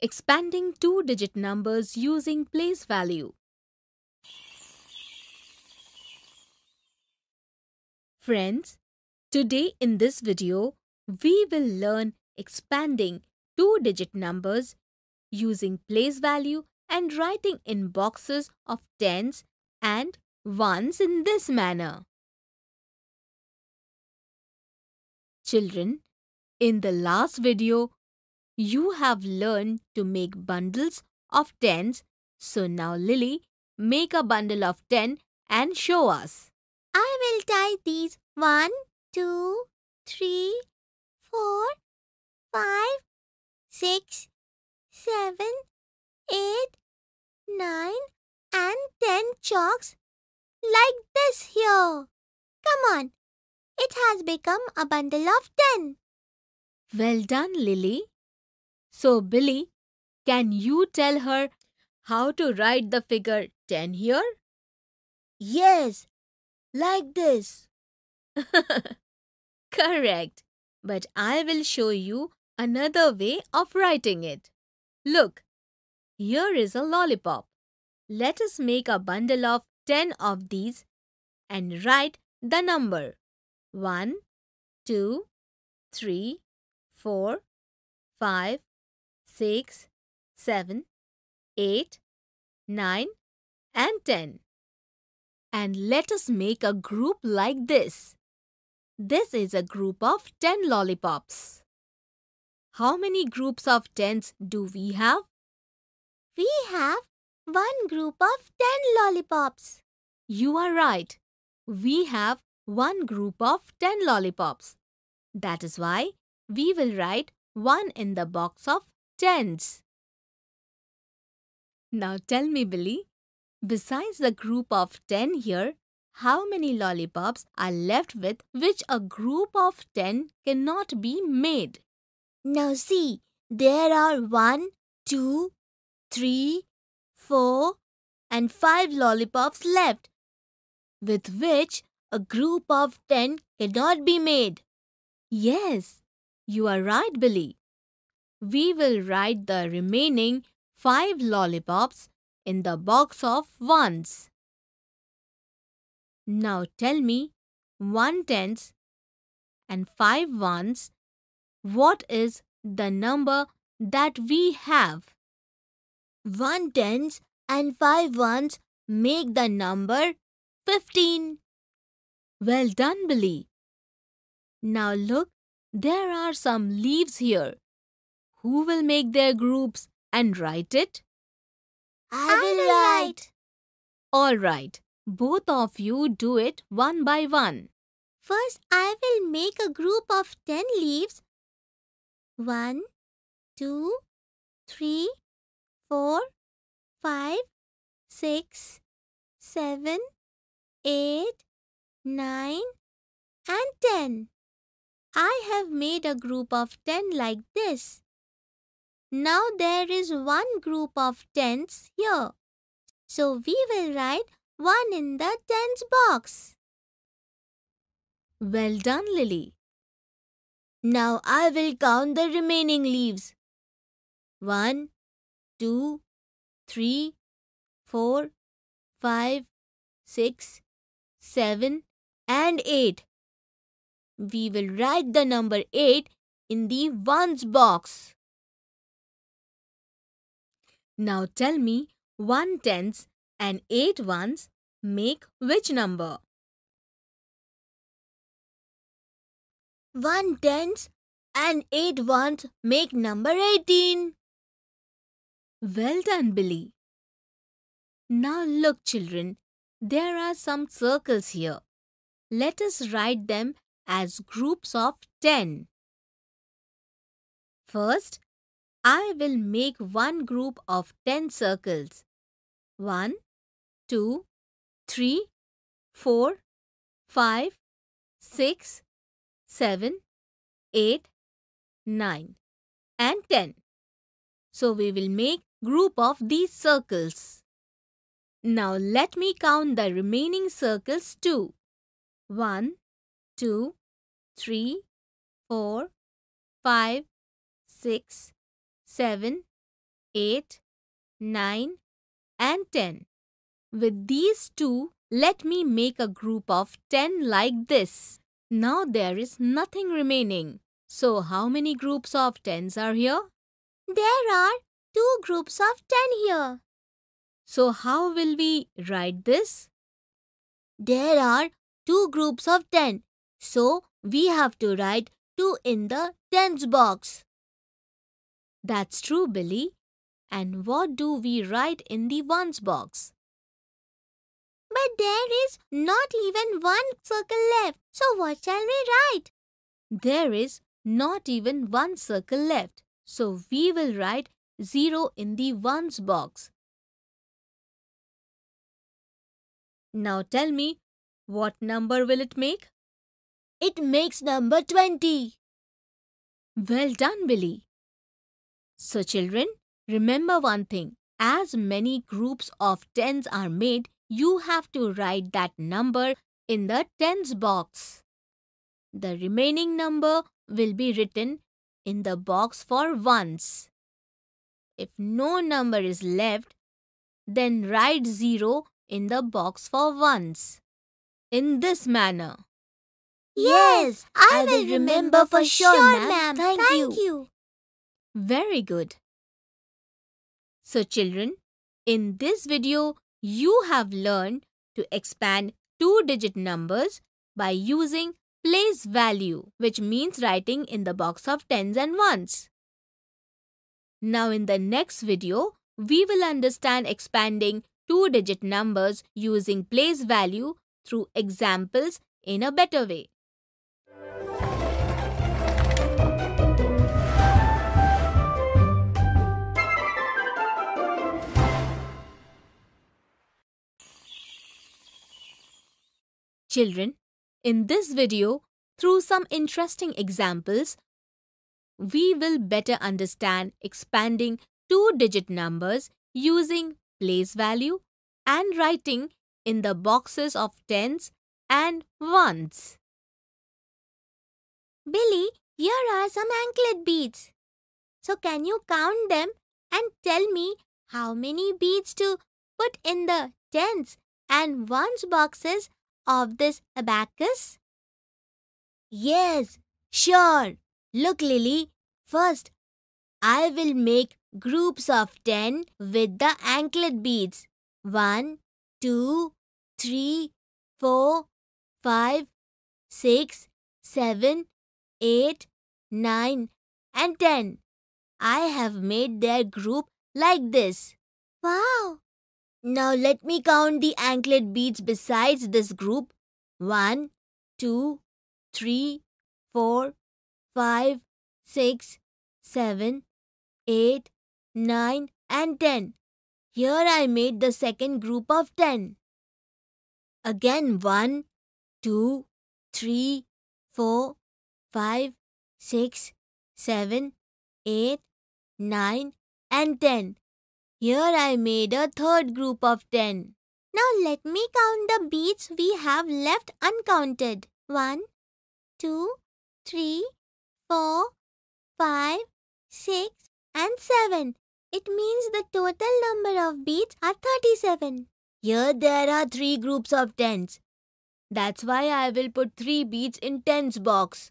expanding two-digit numbers using place value. Friends, today in this video, we will learn expanding two-digit numbers using place value and writing in boxes of tens and ones in this manner. Children, in the last video, you have learned to make bundles of tens. So now, Lily, make a bundle of ten and show us. I will tie these one, two, three, four, five, six, seven, eight, nine, and 10 chalks like this here. Come on, it has become a bundle of 10. Well done, Lily. So, Billy, can you tell her how to write the figure 10 here? Yes, like this. Correct. But I will show you another way of writing it. Look, here is a lollipop. Let us make a bundle of 10 of these and write the number 1, 2, 3, 4, 5, 6, 7, 8, 9 and 10. And let us make a group like this. This is a group of 10 lollipops. How many groups of 10s do we have? We have one group of 10 lollipops. You are right. We have one group of 10 lollipops. That is why we will write 1 in the box of tens. Now tell me, Billy, besides the group of 10 here, how many lollipops are left with which a group of 10 cannot be made? Now see, there are one, two, three, four, and 5 lollipops left, with which a group of 10 cannot be made. Yes, you are right, Billy we will write the remaining 5 lollipops in the box of ones. Now tell me 1 tens and 5 ones, what is the number that we have? 1 tens and 5 ones make the number 15. Well done, Billy. Now look, there are some leaves here. Who will make their groups and write it? I will write. All right. Both of you do it one by one. First, I will make a group of 10 leaves. One, two, three, four, five, six, seven, eight, nine, and 10. I have made a group of 10 like this. Now there is one group of tens here. So we will write 1 in the tens box. Well done, Lily. Now I will count the remaining leaves. One, two, three, four, five, six, seven, and 8. We will write the number 8 in the ones box. Now tell me one tens and eight ones make which number? One tens and eight ones make number 18. Well done, Billy. Now look, children, there are some circles here. Let us write them as groups of 10. First, I will make one group of 10 circles. 1, 2, 3, 4, 5, 6, 7, 8, 9 and 10. So we will make group of these circles. Now let me count the remaining circles too. 1, 2, 3, 4, 5, 6, 7, 8, 9 and 10. With these two, let me make a group of 10 like this. Now there is nothing remaining. So how many groups of 10s are here? There are two groups of 10 here. So how will we write this? There are two groups of 10. So we have to write 2 in the tens box. That's true, Billy. And what do we write in the ones box? But there is not even one circle left, so what shall we write? There is not even one circle left, so we will write 0 in the ones box. Now tell me, what number will it make? It makes number 20. Well done, Billy. So, children, remember one thing as many groups of tens are made, you have to write that number in the tens box. The remaining number will be written in the box for ones. If no number is left, then write 0 in the box for ones. In this manner. Yes, I, I will remember, remember for sure, sure ma'am. Thank, Thank, you. you. Very good. So children, in this video, you have learned to expand two-digit numbers by using place value, which means writing in the box of tens and ones. Now in the next video, we will understand expanding two-digit numbers using place value through examples in a better way. Children, in this video, through some interesting examples, we will better understand expanding two-digit numbers using place value and writing in the boxes of tens and ones. Billy, here are some anklet beads. So can you count them and tell me how many beads to put in the tens and ones boxes of this abacus? Yes, sure. Look, Lily. First, I will make groups of 10 with the anklet beads. One, two, three, four, five, six, seven, eight, nine, and 10. I have made their group like this. Wow! Now let me count the anklet beads besides this group. One, two, three, four, five, six, seven, eight, nine, and 10. Here I made the second group of 10. Again one, two, three, four, five, six, seven, eight, nine, and 10. Here I made a third group of 10. Now let me count the beads we have left uncounted. One, two, three, four, five, six, and 7. It means the total number of beads are 37. Here there are 3 groups of 10s. That's why I will put 3 beads in 10's box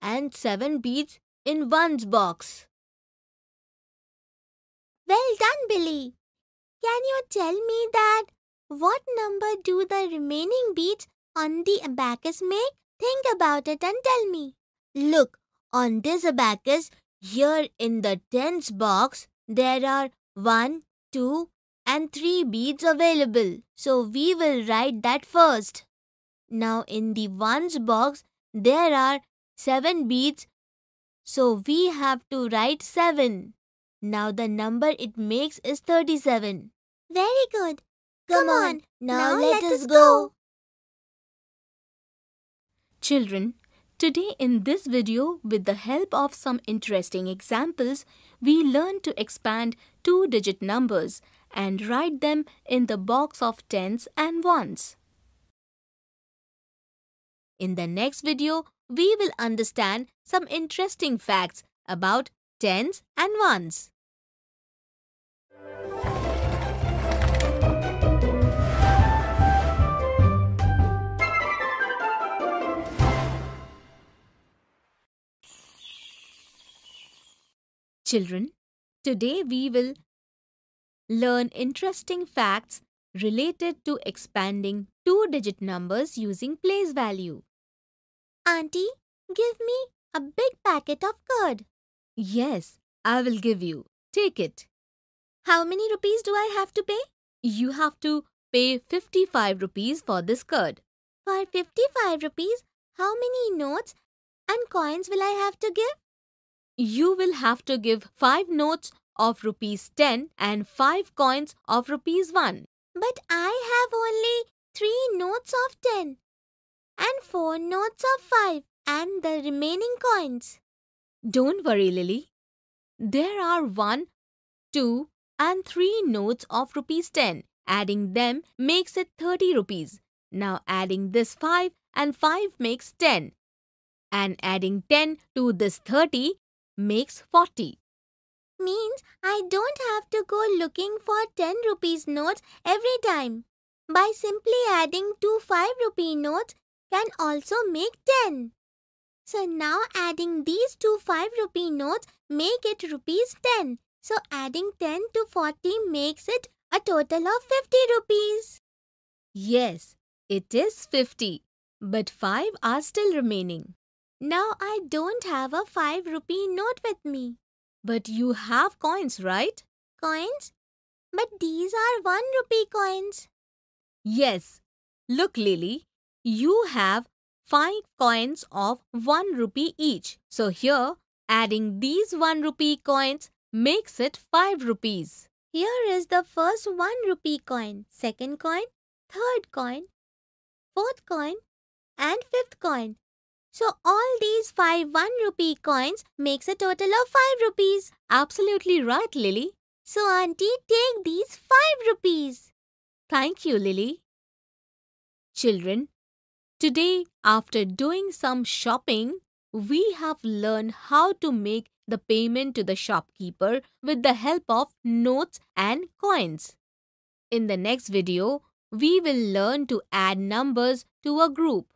and 7 beads in 1's box. Well done, Billy. Can you tell me that what number do the remaining beads on the abacus make? Think about it and tell me. Look, on this abacus, here in the tens box, there are 1, 2 and 3 beads available. So we will write that first. Now in the ones box, there are 7 beads. So we have to write 7. Now the number it makes is 37. Very good. Come, Come on, now, now let, let, us go. Children, today in this video, with the help of some interesting examples, we learn to expand two-digit numbers and write them in the box of tens and ones. In the next video, we will understand some interesting facts about tens and ones. Children, today we will learn interesting facts related to expanding two-digit numbers using place value. Auntie, give me a big packet of curd. Yes, I will give you. Take it. How many rupees do I have to pay? You have to pay 55 rupees for this curd. For 55 rupees, how many notes and coins will I have to give? You will have to give 5 notes of rupees 10 and 5 coins of rupees 1. But I have only 3 notes of 10 and 4 notes of 5 and the remaining coins. Don't worry, Lily. There are 1, 2 and 3 notes of rupees 10. Adding them makes it 30 rupees. Now adding this 5 and 5 makes 10. And adding 10 to this 30 makes 40. Means I don't have to go looking for 10 rupees notes every time. By simply adding two 5 rupee notes can also make 10. So now adding these two 5 rupee notes make it rupees 10. So adding 10 to 40 makes it a total of 50 rupees. Yes, it is 50. But 5 are still remaining. Now I don't have a 5 rupee note with me. But you have coins, right? Coins? But these are 1 rupee coins. Yes. Look, Lily, you have 5 coins of 1 rupee each. So here, adding these 1 rupee coins makes it 5 rupees. Here is the first 1 rupee coin, second coin, third coin, fourth coin and fifth coin. So all these 5 1 rupee coins makes a total of 5 rupees. Absolutely right, Lily. So auntie, take these 5 rupees. Thank you, Lily. Children, Today, after doing some shopping, we have learned how to make the payment to the shopkeeper with the help of notes and coins. In the next video, we will learn to add numbers to a group.